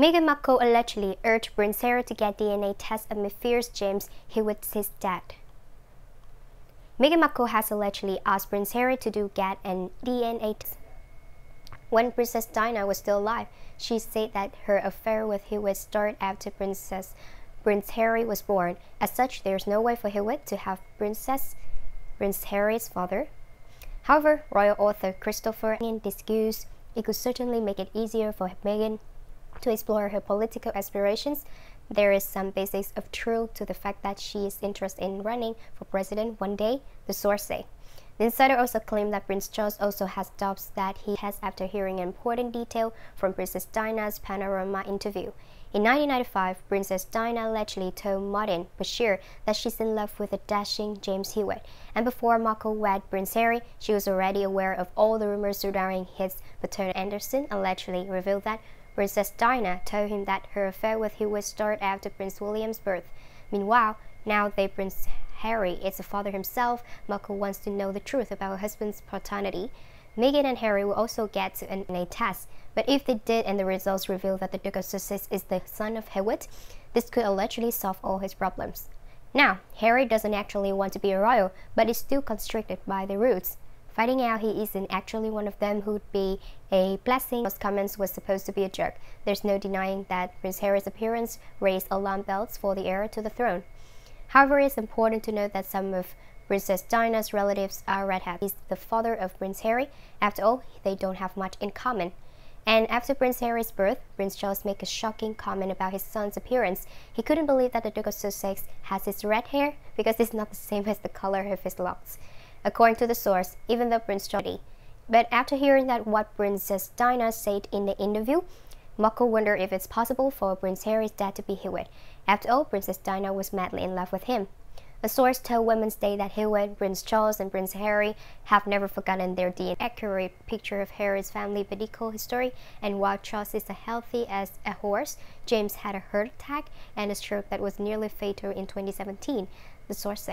Meghan Markle allegedly urged Prince Harry to get DNA tests amid fears James Hewitt's his dad. Meghan Markle has allegedly asked Prince Harry to do get an DNA test. When Princess Diana was still alive, she said that her affair with Hewitt started after Princess Prince Harry was born. As such, there's no way for Hewitt to have Princess Prince Harry's father. However, royal author Christopher In disguise, it could certainly make it easier for Meghan to explore her political aspirations, there is some basis of truth to the fact that she is interested in running for president one day, the source say. The insider also claimed that Prince Charles also has doubts that he has after hearing an important detail from Princess Diana's panorama interview. In 1995, Princess Diana allegedly told Martin Bashir that she's in love with the dashing James Hewitt, and before Markle wed Prince Harry, she was already aware of all the rumors surrounding his, paternal Anderson allegedly revealed that Princess Diana told him that her affair with him would started after Prince William's birth. Meanwhile, now that Prince Harry is the father himself, Markle wants to know the truth about her husband's paternity. Meghan and Harry will also get an a test, but if they did and the results reveal that the Duke of Sussex is the son of Hewitt, this could allegedly solve all his problems. Now, Harry doesn't actually want to be a royal, but is still constricted by the rules. Finding out he isn't actually one of them would be a blessing, those comments was supposed to be a joke. There's no denying that Prince Harry's appearance raised alarm bells for the heir to the throne. However, it's important to note that some of Princess Diana's relatives are redheads. He's the father of Prince Harry. After all, they don't have much in common. And after Prince Harry's birth, Prince Charles made a shocking comment about his son's appearance. He couldn't believe that the Duke of Sussex has his red hair because it's not the same as the color of his locks according to the source, even though Prince Charlie. But after hearing that what Princess Diana said in the interview, Marco wondered if it's possible for Prince Harry's dad to be Hewitt. After all, Princess Diana was madly in love with him. A source told Women's Day that Hewitt, Prince Charles, and Prince Harry have never forgotten their DNA accurate picture of Harry's family medical history, and while Charles is as healthy as a horse, James had a heart attack and a stroke that was nearly fatal in 2017, the source said.